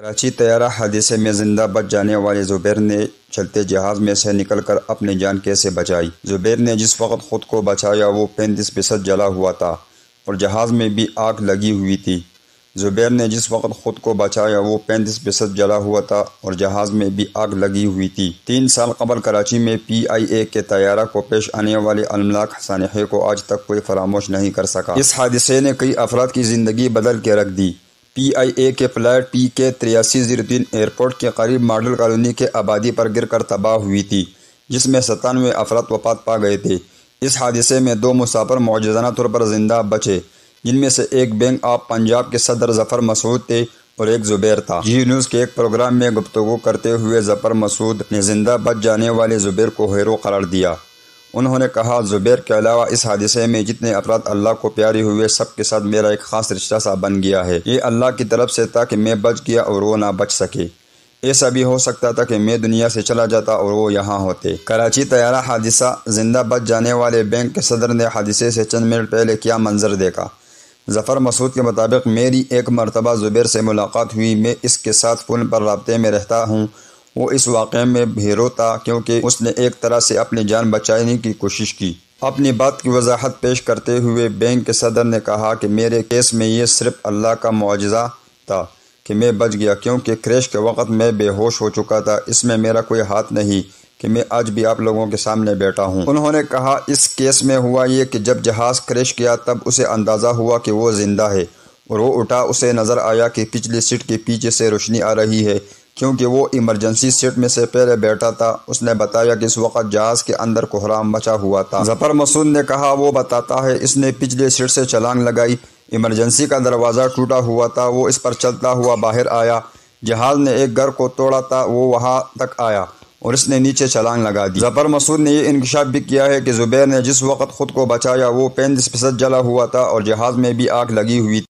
कराची तैयारा हादसे में जिंदा बच जाने वाले जुबैर ने चलते जहाज में से निकलकर अपनी जान कैसे बचाई जुबैर ने जिस वक्त खुद को बचाया वो पैंतीस फीसद जला हुआ था और जहाज़ में भी आग लगी हुई थी जुबैर ने जिस वक्त खुद को बचाया वो पैंतीस फीसद जला हुआ था और जहाज़ में भी आग लगी हुई थी तीन साल कबल कराची में पी आई ए के तैयारा को पेश आने वाले अलमलाक सानहे को आज तक कोई फरामोश नहीं कर सका इस हादसे ने कई अफराद की ज़िंदगी बदल के रख दी पीआईए के फ्लैट पी के तिरासी जीरोद्दीन एयरपोर्ट के करीब मॉडल कॉलोनी के आबादी पर गिरकर तबाह हुई थी जिसमें सतानवे अफराद वफात पा गए थे इस हादसे में दो मुसाफर मुजजाना तौर पर जिंदा बचे जिनमें से एक बैंक ऑफ पंजाब के सदर जफर मसूद थे और एक जुबैर था जी न्यूज़ के एक प्रोग्राम में गुप्तगु करते हुए जफर मसूद ने जिंदा बच जाने वाले जुबैर को हेरो करार दिया उन्होंने कहा ज़ुबैर के अलावा इस हादसे में जितने अफराद अल्लाह को प्यारे हुए सब के साथ मेरा एक ख़ास रिश्ता सा बन गया है ये अल्लाह की तरफ से था कि मैं बच गया और वो ना बच सके ऐसा भी हो सकता था कि मैं दुनिया से चला जाता और वो यहाँ होते कराची तैयारा हादसा जिंदा बच जाने वाले बैंक के सदर ने हादसे से चंद मिनट पहले क्या मंजर देखा जफ़र मसूद के मुताबिक मेरी एक मरतबा ज़ुबैर से मुलाकात हुई मैं इसके साथ फ़ोन पर रबते में रहता हूँ वो इस वाक़े में भीरो था क्योंकि उसने एक तरह से अपनी जान बचाने की कोशिश की अपनी बात की वजाहत पेश करते हुए बैंक के सदर ने कहा कि मेरे केस में ये सिर्फ अल्लाह का मुआजा था कि मैं बच गया क्योंकि क्रैश के वक़्त मैं बेहोश हो चुका था इसमें मेरा कोई हाथ नहीं कि मैं आज भी आप लोगों के सामने बैठा हूँ उन्होंने कहा इस केस में हुआ ये कि जब जहाज़ क्रैश किया तब उसे अंदाज़ा हुआ कि वो ज़िंदा है और वो उठा उसे नज़र आया कि पिछली सीट के पीछे से रोशनी आ रही है क्योंकि वो इमरजेंसी सीट में से पहले बैठा था उसने बताया कि इस वक्त जहाज के अंदर कोहराम मचा हुआ था जफर मसूद ने कहा वो बताता है इसने पिछले सीट से चलांग लगाई इमरजेंसी का दरवाज़ा टूटा हुआ था वो इस पर चलता हुआ बाहर आया जहाज ने एक घर को तोड़ा था वो वहाँ तक आया और इसने नीचे छलांग लगा दी जफर मसूद ने ये इंकशाफ भी किया है कि जुबैर ने जिस वक्त खुद को बचाया वो पैंतीस फीसद जला हुआ था और जहाज में भी आग लगी हुई थी